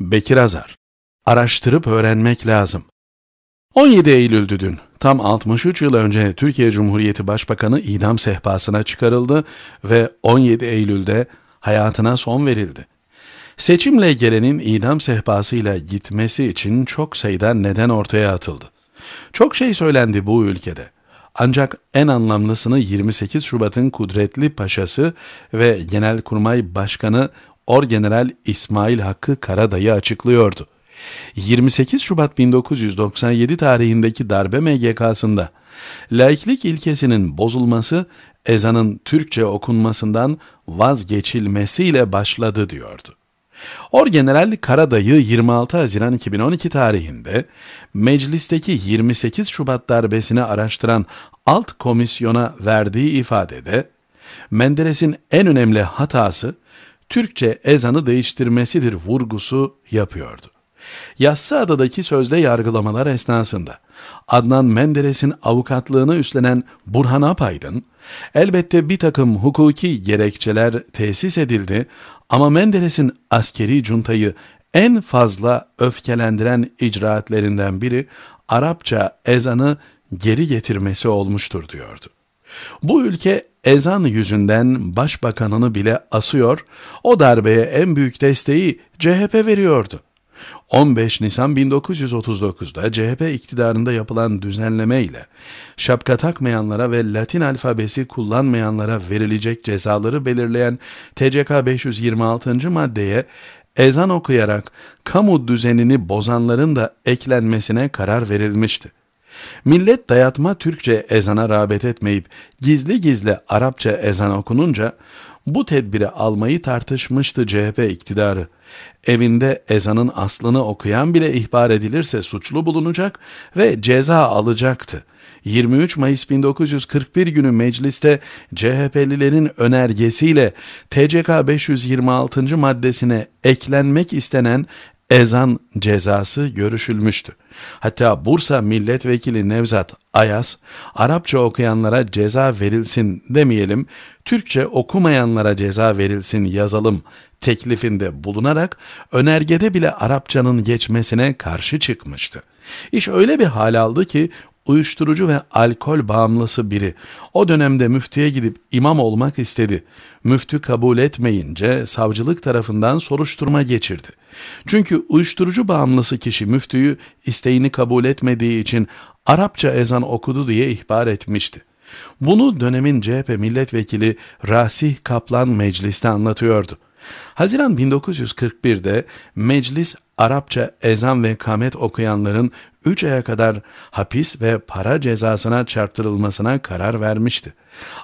Bekir Azar. Araştırıp öğrenmek lazım. 17 Eylül'dü dün. Tam 63 yıl önce Türkiye Cumhuriyeti Başbakanı idam sehpasına çıkarıldı ve 17 Eylül'de hayatına son verildi. Seçimle gelenin idam sehpasıyla gitmesi için çok sayıda neden ortaya atıldı. Çok şey söylendi bu ülkede. Ancak en anlamlısını 28 Şubat'ın kudretli paşası ve Genelkurmay Başkanı Orgeneral İsmail Hakkı Karadayı açıklıyordu. 28 Şubat 1997 tarihindeki darbe MGK'sında laiklik ilkesinin bozulması ezanın Türkçe okunmasından vazgeçilmesiyle başladı diyordu. Orgeneral Karadayı 26 Haziran 2012 tarihinde meclisteki 28 Şubat darbesini araştıran alt komisyona verdiği ifadede Menderes'in en önemli hatası Türkçe ezanı değiştirmesidir vurgusu yapıyordu. Yassıada'daki sözde yargılamalar esnasında Adnan Menderes'in avukatlığını üstlenen Burhan Apaydın, elbette bir takım hukuki gerekçeler tesis edildi ama Menderes'in askeri cuntayı en fazla öfkelendiren icraatlerinden biri Arapça ezanı geri getirmesi olmuştur diyordu. Bu ülke ezan yüzünden başbakanını bile asıyor, o darbeye en büyük desteği CHP veriyordu. 15 Nisan 1939'da CHP iktidarında yapılan düzenleme ile şapka takmayanlara ve Latin alfabesi kullanmayanlara verilecek cezaları belirleyen TCK 526. maddeye ezan okuyarak kamu düzenini bozanların da eklenmesine karar verilmişti. Millet dayatma Türkçe ezana rağbet etmeyip gizli gizli Arapça ezan okununca bu tedbiri almayı tartışmıştı CHP iktidarı. Evinde ezanın aslını okuyan bile ihbar edilirse suçlu bulunacak ve ceza alacaktı. 23 Mayıs 1941 günü mecliste CHP'lilerin önergesiyle TCK 526. maddesine eklenmek istenen ezan cezası görüşülmüştü. Hatta Bursa Milletvekili Nevzat Ayas, Arapça okuyanlara ceza verilsin demeyelim, Türkçe okumayanlara ceza verilsin yazalım teklifinde bulunarak önergede bile Arapçanın geçmesine karşı çıkmıştı. İş öyle bir hal aldı ki uyuşturucu ve alkol bağımlısı biri. O dönemde müftüye gidip imam olmak istedi. Müftü kabul etmeyince savcılık tarafından soruşturma geçirdi. Çünkü uyuşturucu bağımlısı kişi müftüyü isteğini kabul etmediği için Arapça ezan okudu diye ihbar etmişti. Bunu dönemin CHP milletvekili Rasih Kaplan mecliste anlatıyordu. Haziran 1941'de meclis Arapça ezan ve kamet okuyanların 3 aya kadar hapis ve para cezasına çarptırılmasına karar vermişti.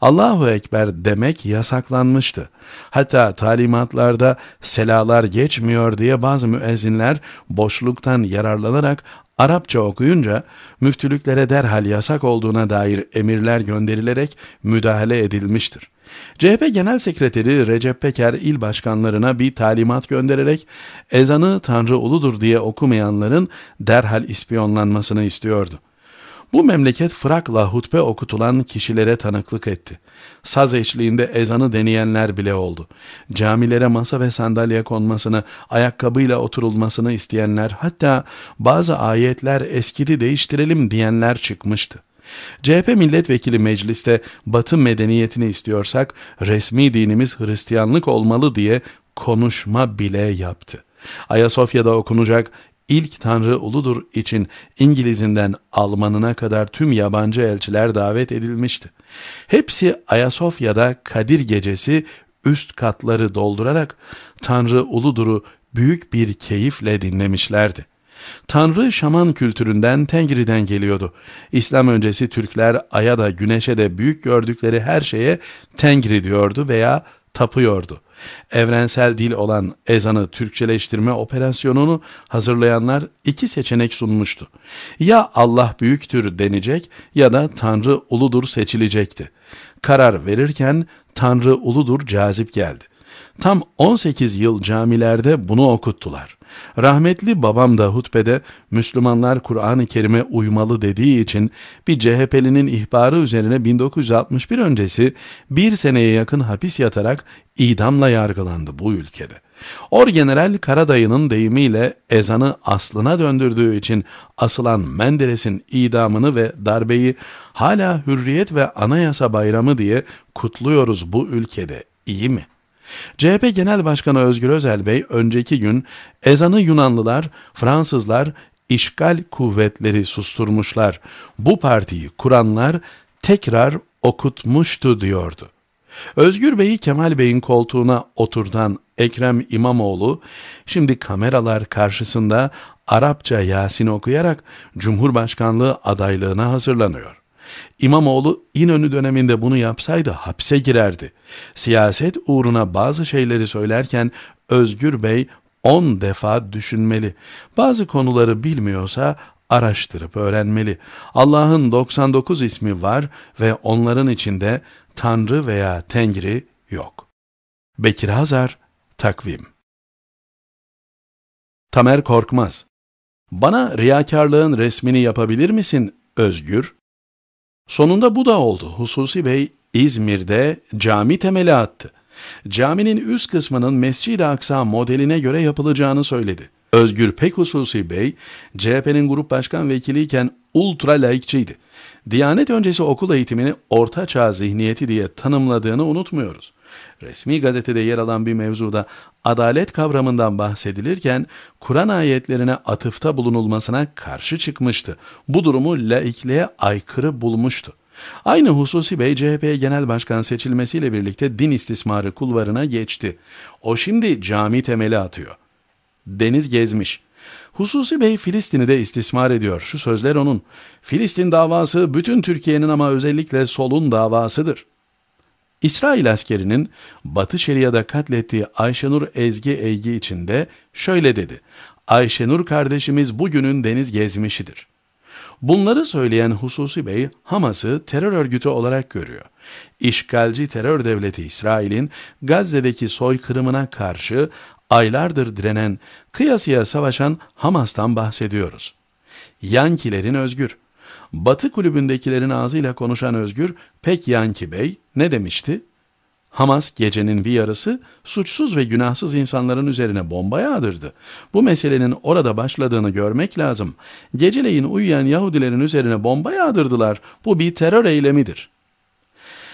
Allahu Ekber demek yasaklanmıştı. Hatta talimatlarda selalar geçmiyor diye bazı müezzinler boşluktan yararlanarak Arapça okuyunca müftülüklere derhal yasak olduğuna dair emirler gönderilerek müdahale edilmiştir. CHP Genel Sekreteri Recep Peker il başkanlarına bir talimat göndererek ezanı Tanrı uludur diye okumayanların derhal ispiyon sonlanmasını istiyordu. Bu memleket frakla hutbe okutulan kişilere tanıklık etti. Saz eşliğinde ezanı deneyenler bile oldu. Camilere masa ve sandalye konmasını, ayakkabıyla oturulmasını isteyenler, hatta bazı ayetler eskidi değiştirelim diyenler çıkmıştı. CHP milletvekili mecliste batı medeniyetini istiyorsak resmi dinimiz Hristiyanlık olmalı diye konuşma bile yaptı. Ayasofya'da okunacak ilk tanrı uludur için İngilizinden Almanına kadar tüm yabancı elçiler davet edilmişti. Hepsi Ayasofya'da Kadir Gecesi üst katları doldurarak Tanrı Uludur'u büyük bir keyifle dinlemişlerdi. Tanrı şaman kültüründen Tengri'den geliyordu. İslam öncesi Türkler aya da güneşe de büyük gördükleri her şeye Tengri diyordu veya tapıyordu. Evrensel dil olan ezanı Türkçeleştirme operasyonunu hazırlayanlar iki seçenek sunmuştu. Ya Allah büyüktür denecek ya da Tanrı uludur seçilecekti. Karar verirken Tanrı uludur cazip geldi. Tam 18 yıl camilerde bunu okuttular. Rahmetli babam da hutbede Müslümanlar Kur'an-ı Kerim'e uymalı dediği için bir CHP'linin ihbarı üzerine 1961 öncesi bir seneye yakın hapis yatarak idamla yargılandı bu ülkede. Orgeneral Karadayı'nın deyimiyle ezanı aslına döndürdüğü için asılan Menderes'in idamını ve darbeyi hala hürriyet ve anayasa bayramı diye kutluyoruz bu ülkede iyi mi?'' CHP Genel Başkanı Özgür Özel Bey önceki gün ezanı Yunanlılar, Fransızlar, işgal kuvvetleri susturmuşlar. Bu partiyi kuranlar tekrar okutmuştu diyordu. Özgür Bey'i Kemal Bey'in koltuğuna oturtan Ekrem İmamoğlu şimdi kameralar karşısında Arapça Yasin okuyarak Cumhurbaşkanlığı adaylığına hazırlanıyor. İmamoğlu İnönü döneminde bunu yapsaydı hapse girerdi. Siyaset uğruna bazı şeyleri söylerken Özgür Bey 10 defa düşünmeli. Bazı konuları bilmiyorsa araştırıp öğrenmeli. Allah'ın 99 ismi var ve onların içinde Tanrı veya Tengri yok. Bekir Hazar, Takvim Tamer Korkmaz Bana riyakarlığın resmini yapabilir misin Özgür? Sonunda bu da oldu. Hususi Bey İzmir'de cami temeli attı. Caminin üst kısmının Mescid-i Aksa modeline göre yapılacağını söyledi. Özgür Pek Hususi Bey, CHP'nin grup başkan vekiliyken ultra laikçiydi. Diyanet öncesi okul eğitimini orta çağ zihniyeti diye tanımladığını unutmuyoruz. Resmi gazetede yer alan bir mevzuda adalet kavramından bahsedilirken Kur'an ayetlerine atıfta bulunulmasına karşı çıkmıştı. Bu durumu laikliğe aykırı bulmuştu. Aynı Hususi Bey CHP Genel Başkan seçilmesiyle birlikte din istismarı kulvarına geçti. O şimdi cami temeli atıyor. Deniz gezmiş. Hususi Bey Filistin'i de istismar ediyor. Şu sözler onun. Filistin davası bütün Türkiye'nin ama özellikle solun davasıdır. İsrail askerinin Batı Şeria'da katlettiği Ayşenur Ezgi Eygi içinde şöyle dedi. Ayşenur kardeşimiz bugünün deniz gezmişidir. Bunları söyleyen Hususi Bey, Hamas'ı terör örgütü olarak görüyor. İşgalci terör devleti İsrail'in Gazze'deki soykırımına karşı aylardır direnen, kıyasıya savaşan Hamas'tan bahsediyoruz. Yankilerin özgür. Batı kulübündekilerin ağzıyla konuşan özgür, pek Yanki Bey ne demişti? Hamas gecenin bir yarısı suçsuz ve günahsız insanların üzerine bomba yağdırdı. Bu meselenin orada başladığını görmek lazım. Geceleyin uyuyan Yahudilerin üzerine bomba yağdırdılar. Bu bir terör eylemidir.''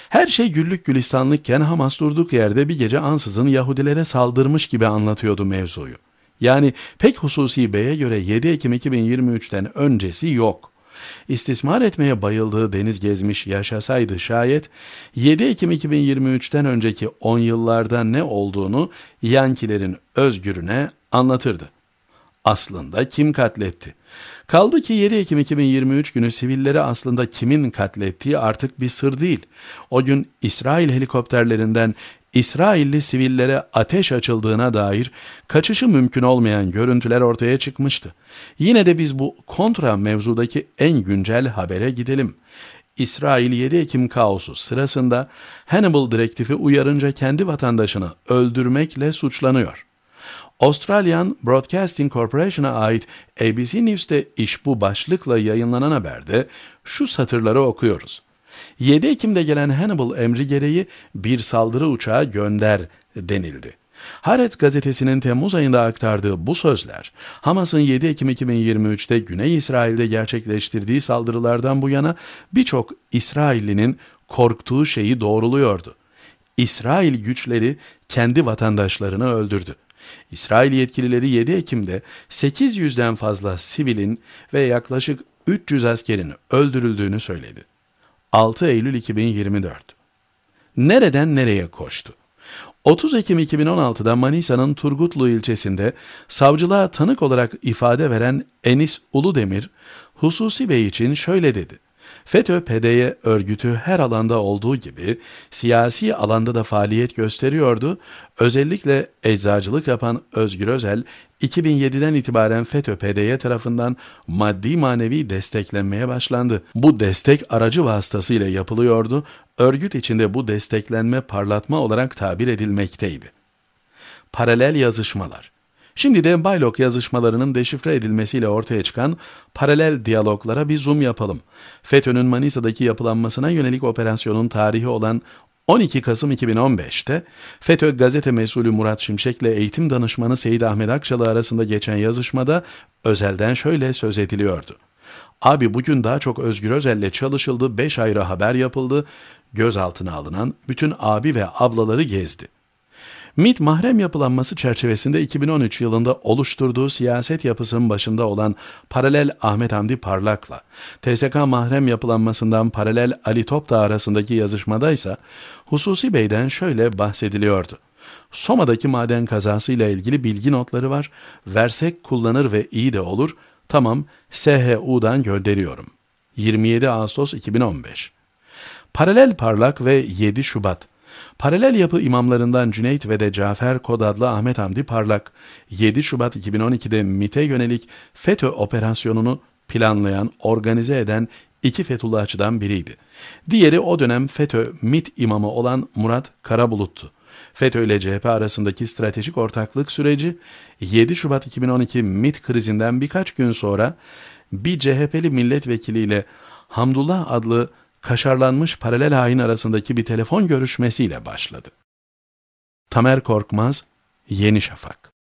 Her şey güllük gülistanlıkken Hamas durduk yerde bir gece ansızın Yahudilere saldırmış gibi anlatıyordu mevzuyu. Yani pek hususi beye göre 7 Ekim 2023'ten öncesi yok. İstismar etmeye bayıldığı Deniz Gezmiş yaşasaydı şayet 7 Ekim 2023'ten önceki 10 yıllarda ne olduğunu Yankilerin özgürüne anlatırdı aslında kim katletti? Kaldı ki 7 Ekim 2023 günü sivilleri aslında kimin katlettiği artık bir sır değil. O gün İsrail helikopterlerinden İsrailli sivillere ateş açıldığına dair kaçışı mümkün olmayan görüntüler ortaya çıkmıştı. Yine de biz bu kontra mevzudaki en güncel habere gidelim. İsrail 7 Ekim kaosu sırasında Hannibal direktifi uyarınca kendi vatandaşını öldürmekle suçlanıyor. Australian Broadcasting Corporation'a ait ABC News'te iş bu başlıkla yayınlanan haberde şu satırları okuyoruz. 7 Ekim'de gelen Hannibal emri gereği bir saldırı uçağı gönder denildi. Haaretz gazetesinin Temmuz ayında aktardığı bu sözler, Hamas'ın 7 Ekim 2023'te Güney İsrail'de gerçekleştirdiği saldırılardan bu yana birçok İsraillinin korktuğu şeyi doğruluyordu. İsrail güçleri kendi vatandaşlarını öldürdü. İsrail yetkilileri 7 Ekim'de 800'den fazla sivilin ve yaklaşık 300 askerin öldürüldüğünü söyledi. 6 Eylül 2024 Nereden nereye koştu? 30 Ekim 2016'da Manisa'nın Turgutlu ilçesinde savcılığa tanık olarak ifade veren Enis Uludemir, hususi bey için şöyle dedi. FETÖ-PDY e örgütü her alanda olduğu gibi siyasi alanda da faaliyet gösteriyordu. Özellikle eczacılık yapan Özgür Özel 2007'den itibaren FETÖ-PDY e tarafından maddi manevi desteklenmeye başlandı. Bu destek aracı vasıtasıyla yapılıyordu. Örgüt içinde bu desteklenme parlatma olarak tabir edilmekteydi. Paralel yazışmalar Şimdi de Baylok yazışmalarının deşifre edilmesiyle ortaya çıkan paralel diyaloglara bir zoom yapalım. FETÖ'nün Manisa'daki yapılanmasına yönelik operasyonun tarihi olan 12 Kasım 2015'te FETÖ gazete mesulü Murat Şimşek ile eğitim danışmanı Seyit Ahmet Akçalı arasında geçen yazışmada özelden şöyle söz ediliyordu. Abi bugün daha çok Özgür Özel'le çalışıldı, 5 ayrı haber yapıldı, gözaltına alınan bütün abi ve ablaları gezdi. MIT mahrem yapılanması çerçevesinde 2013 yılında oluşturduğu siyaset yapısının başında olan paralel Ahmet Hamdi Parlak'la TSK mahrem yapılanmasından paralel Ali Topta arasındaki yazışmada ise Hususi Bey'den şöyle bahsediliyordu. Soma'daki maden kazasıyla ilgili bilgi notları var. Versek kullanır ve iyi de olur. Tamam, SHU'dan gönderiyorum. 27 Ağustos 2015 Paralel Parlak ve 7 Şubat Paralel yapı imamlarından Cüneyt ve de Cafer Kodadlı Ahmet Hamdi Parlak, 7 Şubat 2012'de MIT'e yönelik FETÖ operasyonunu planlayan, organize eden iki Fethullahçıdan biriydi. Diğeri o dönem FETÖ MIT imamı olan Murat Karabulut'tu. FETÖ ile CHP arasındaki stratejik ortaklık süreci 7 Şubat 2012 MIT krizinden birkaç gün sonra bir CHP'li milletvekiliyle Hamdullah adlı kaşarlanmış paralel hain arasındaki bir telefon görüşmesiyle başladı. Tamer Korkmaz, Yeni Şafak